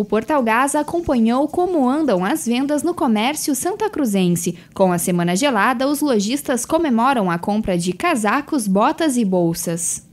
O Portal Gás acompanhou como andam as vendas no comércio santacruzense. Com a semana gelada, os lojistas comemoram a compra de casacos, botas e bolsas.